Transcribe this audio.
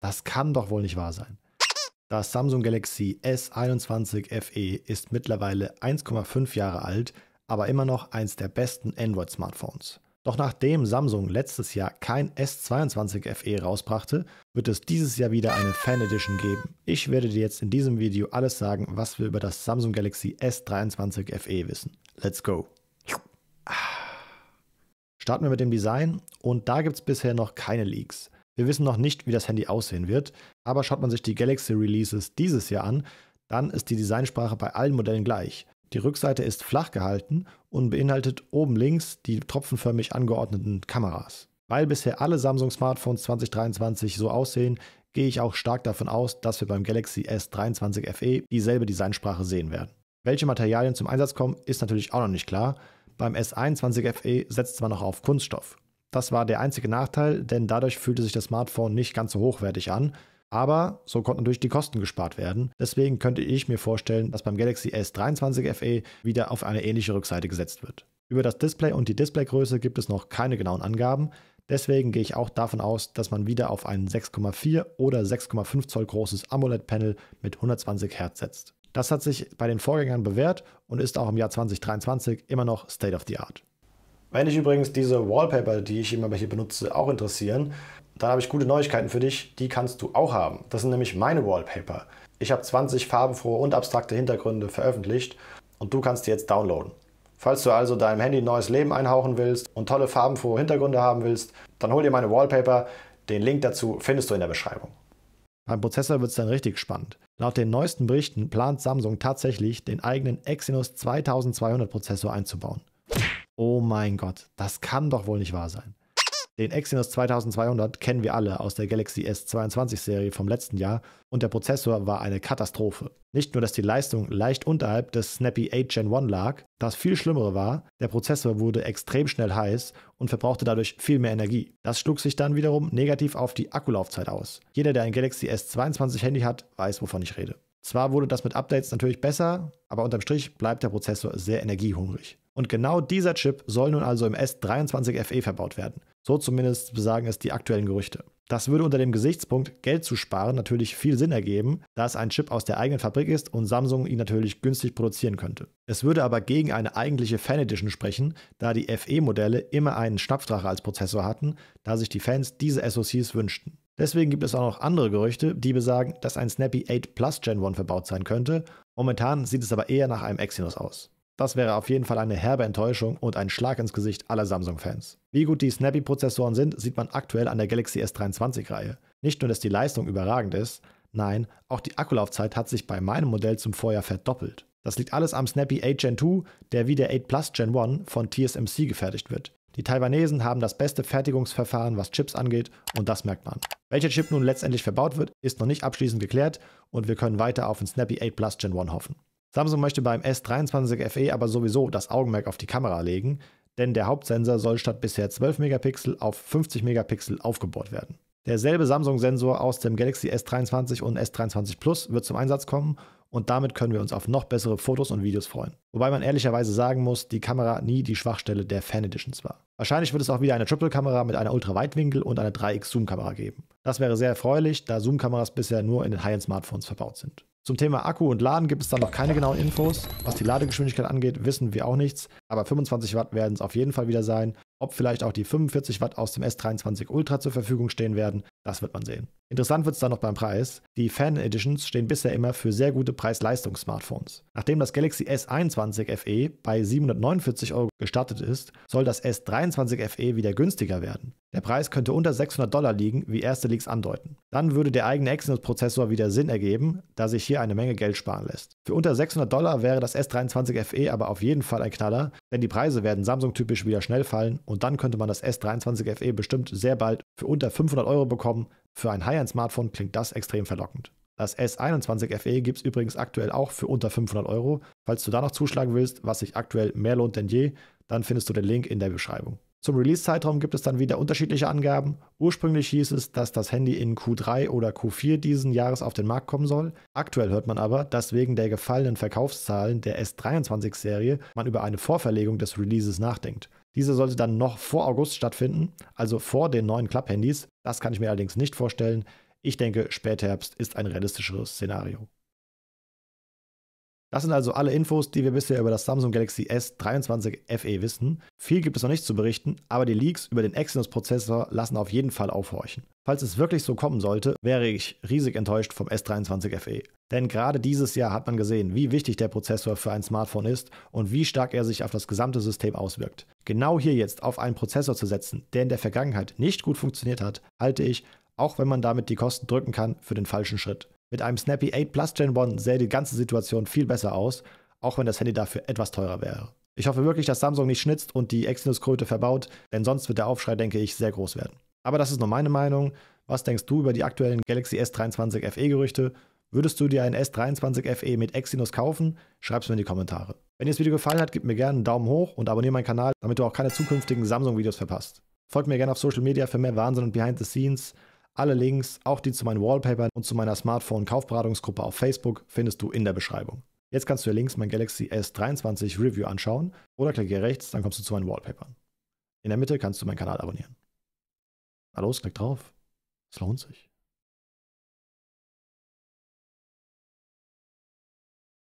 Das kann doch wohl nicht wahr sein. Das Samsung Galaxy S21 FE ist mittlerweile 1,5 Jahre alt, aber immer noch eins der besten Android-Smartphones. Doch nachdem Samsung letztes Jahr kein S22 FE rausbrachte, wird es dieses Jahr wieder eine Fan Edition geben. Ich werde dir jetzt in diesem Video alles sagen, was wir über das Samsung Galaxy S23 FE wissen. Let's go! Starten wir mit dem Design und da gibt es bisher noch keine Leaks. Wir wissen noch nicht, wie das Handy aussehen wird, aber schaut man sich die Galaxy Releases dieses Jahr an, dann ist die Designsprache bei allen Modellen gleich. Die Rückseite ist flach gehalten und beinhaltet oben links die tropfenförmig angeordneten Kameras. Weil bisher alle Samsung Smartphones 2023 so aussehen, gehe ich auch stark davon aus, dass wir beim Galaxy S23 FE dieselbe Designsprache sehen werden. Welche Materialien zum Einsatz kommen, ist natürlich auch noch nicht klar. Beim S21 FE setzt man noch auf Kunststoff. Das war der einzige Nachteil, denn dadurch fühlte sich das Smartphone nicht ganz so hochwertig an. Aber so konnten natürlich die Kosten gespart werden. Deswegen könnte ich mir vorstellen, dass beim Galaxy S23 FE wieder auf eine ähnliche Rückseite gesetzt wird. Über das Display und die Displaygröße gibt es noch keine genauen Angaben. Deswegen gehe ich auch davon aus, dass man wieder auf ein 6,4 oder 6,5 Zoll großes AMOLED-Panel mit 120 Hertz setzt. Das hat sich bei den Vorgängern bewährt und ist auch im Jahr 2023 immer noch State of the Art. Wenn dich übrigens diese Wallpaper, die ich immer hier benutze, auch interessieren, dann habe ich gute Neuigkeiten für dich, die kannst du auch haben. Das sind nämlich meine Wallpaper. Ich habe 20 farbenfrohe und abstrakte Hintergründe veröffentlicht und du kannst die jetzt downloaden. Falls du also deinem Handy neues Leben einhauchen willst und tolle farbenfrohe Hintergründe haben willst, dann hol dir meine Wallpaper. Den Link dazu findest du in der Beschreibung. Beim Prozessor wird es dann richtig spannend. Laut den neuesten Berichten plant Samsung tatsächlich, den eigenen Exynos 2200 Prozessor einzubauen. Oh mein Gott, das kann doch wohl nicht wahr sein. Den Exynos 2200 kennen wir alle aus der Galaxy S22-Serie vom letzten Jahr und der Prozessor war eine Katastrophe. Nicht nur, dass die Leistung leicht unterhalb des Snappy 8 Gen 1 lag, das viel schlimmere war, der Prozessor wurde extrem schnell heiß und verbrauchte dadurch viel mehr Energie. Das schlug sich dann wiederum negativ auf die Akkulaufzeit aus. Jeder, der ein Galaxy S22 Handy hat, weiß, wovon ich rede. Zwar wurde das mit Updates natürlich besser, aber unterm Strich bleibt der Prozessor sehr energiehungrig. Und genau dieser Chip soll nun also im S23 FE verbaut werden. So zumindest besagen es die aktuellen Gerüchte. Das würde unter dem Gesichtspunkt, Geld zu sparen, natürlich viel Sinn ergeben, da es ein Chip aus der eigenen Fabrik ist und Samsung ihn natürlich günstig produzieren könnte. Es würde aber gegen eine eigentliche Fan Edition sprechen, da die FE-Modelle immer einen Schnapfdrache als Prozessor hatten, da sich die Fans diese SoCs wünschten. Deswegen gibt es auch noch andere Gerüchte, die besagen, dass ein Snappy 8 Plus Gen 1 verbaut sein könnte. Momentan sieht es aber eher nach einem Exynos aus. Das wäre auf jeden Fall eine herbe Enttäuschung und ein Schlag ins Gesicht aller Samsung-Fans. Wie gut die Snappy-Prozessoren sind, sieht man aktuell an der Galaxy S23-Reihe. Nicht nur, dass die Leistung überragend ist, nein, auch die Akkulaufzeit hat sich bei meinem Modell zum Vorjahr verdoppelt. Das liegt alles am Snappy 8 Gen 2, der wie der 8 Plus Gen 1 von TSMC gefertigt wird. Die Taiwanesen haben das beste Fertigungsverfahren, was Chips angeht, und das merkt man. Welcher Chip nun letztendlich verbaut wird, ist noch nicht abschließend geklärt und wir können weiter auf den Snappy 8 Plus Gen 1 hoffen. Samsung möchte beim S23 FE aber sowieso das Augenmerk auf die Kamera legen, denn der Hauptsensor soll statt bisher 12 Megapixel auf 50 Megapixel aufgebohrt werden. Derselbe Samsung-Sensor aus dem Galaxy S23 und S23 Plus wird zum Einsatz kommen und damit können wir uns auf noch bessere Fotos und Videos freuen. Wobei man ehrlicherweise sagen muss, die Kamera nie die Schwachstelle der Fan Editions war. Wahrscheinlich wird es auch wieder eine Triple-Kamera mit einer Ultraweitwinkel- und einer 3x Zoom-Kamera geben. Das wäre sehr erfreulich, da Zoom-Kameras bisher nur in den High-End-Smartphones verbaut sind. Zum Thema Akku und Laden gibt es da noch keine genauen Infos. Was die Ladegeschwindigkeit angeht, wissen wir auch nichts, aber 25 Watt werden es auf jeden Fall wieder sein. Ob vielleicht auch die 45 Watt aus dem S23 Ultra zur Verfügung stehen werden, das wird man sehen. Interessant wird es dann noch beim Preis. Die Fan Editions stehen bisher immer für sehr gute Preis-Leistungs-Smartphones. Nachdem das Galaxy S21 FE bei 749 Euro gestartet ist, soll das S23 FE wieder günstiger werden. Der Preis könnte unter 600 Dollar liegen, wie erste Leaks andeuten. Dann würde der eigene Exynos-Prozessor wieder Sinn ergeben, da sich hier eine Menge Geld sparen lässt. Für unter 600 Dollar wäre das S23 FE aber auf jeden Fall ein Knaller, denn die Preise werden Samsung-typisch wieder schnell fallen und dann könnte man das S23 FE bestimmt sehr bald für unter 500 Euro bekommen Plattformen. Für ein High-End-Smartphone klingt das extrem verlockend. Das S21 FE gibt es übrigens aktuell auch für unter 500 Euro. Falls du da noch zuschlagen willst, was sich aktuell mehr lohnt denn je, dann findest du den Link in der Beschreibung. Zum Release-Zeitraum gibt es dann wieder unterschiedliche Angaben. Ursprünglich hieß es, dass das Handy in Q3 oder Q4 diesen Jahres auf den Markt kommen soll. Aktuell hört man aber, dass wegen der gefallenen Verkaufszahlen der S23-Serie man über eine Vorverlegung des Releases nachdenkt. Diese sollte dann noch vor August stattfinden, also vor den neuen Club-Handys. Das kann ich mir allerdings nicht vorstellen. Ich denke, Spätherbst ist ein realistischeres Szenario. Das sind also alle Infos, die wir bisher über das Samsung Galaxy S23 FE wissen. Viel gibt es noch nicht zu berichten, aber die Leaks über den Exynos-Prozessor lassen auf jeden Fall aufhorchen. Falls es wirklich so kommen sollte, wäre ich riesig enttäuscht vom S23 FE. Denn gerade dieses Jahr hat man gesehen, wie wichtig der Prozessor für ein Smartphone ist und wie stark er sich auf das gesamte System auswirkt. Genau hier jetzt auf einen Prozessor zu setzen, der in der Vergangenheit nicht gut funktioniert hat, halte ich, auch wenn man damit die Kosten drücken kann, für den falschen Schritt. Mit einem Snappy 8 Plus Gen 1 sähe die ganze Situation viel besser aus, auch wenn das Handy dafür etwas teurer wäre. Ich hoffe wirklich, dass Samsung nicht schnitzt und die Exynos-Kröte verbaut, denn sonst wird der Aufschrei, denke ich, sehr groß werden. Aber das ist nur meine Meinung. Was denkst du über die aktuellen Galaxy S23 FE-Gerüchte? Würdest du dir einen S23 FE mit Exynos kaufen? Schreib's mir in die Kommentare. Wenn dir das Video gefallen hat, gib mir gerne einen Daumen hoch und abonniere meinen Kanal, damit du auch keine zukünftigen Samsung-Videos verpasst. Folgt mir gerne auf Social Media für mehr Wahnsinn und Behind the Scenes. Alle Links, auch die zu meinen Wallpapern und zu meiner Smartphone-Kaufberatungsgruppe auf Facebook, findest du in der Beschreibung. Jetzt kannst du dir links mein Galaxy S23 Review anschauen oder klick hier rechts, dann kommst du zu meinen Wallpapern. In der Mitte kannst du meinen Kanal abonnieren. Na los, klick drauf. Es lohnt sich.